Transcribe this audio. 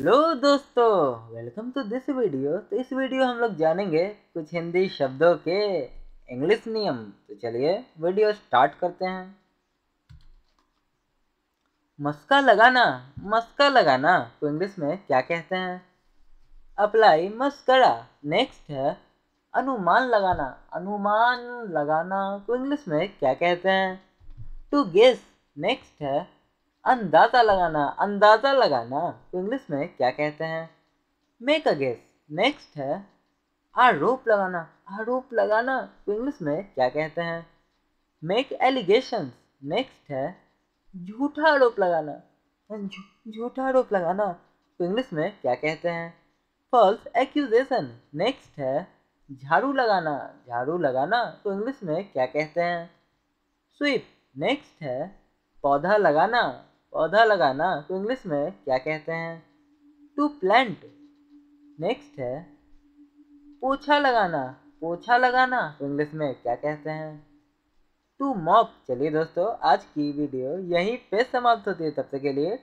hello दोस्तों welcome to this video तो इस वीडियो हम लोग जानेंगे कुछ हिंदी शब्दों के इंग्लिश नियम तो चलिए वीडियो स्टार्ट करते हैं मस्का लगाना मस्का लगाना तो इंग्लिश में क्या कहते हैं अप्लाई मस्करा नेक्स्ट है अनुमान लगाना अनुमान लगाना तो इंग्लिश में क्या कहते हैं टू गेस नेक्स्ट है अंदाज़ा लगाना अंदाज़ा लगाना इंग्लिश में क्या कहते हैं मेक अ गेस नेक्स्ट है आरोप लगाना आरोप लगाना इंग्लिश में क्या कहते हैं मेक एलिगेशन नेक्स्ट है झूठा आरोप लगाना झूठा आरोप लगाना इंग्लिश में क्या कहते हैं फॉल्स एक्यूजेशन नेक्स्ट है झाड़ू लगाना झाड़ू लगाना तो इंग्लिश में क्या कहते हैं स्वीप नेक्स्ट है पौधा लगाना पौधा लगाना तो इंग्लिश में क्या कहते हैं टू प्लांट नेक्स्ट है पोछा लगाना पोछा लगाना तो इंग्लिश में क्या कहते हैं टू मॉप चलिए दोस्तों आज की वीडियो यहीं पे समाप्त होती है तब तक के लिए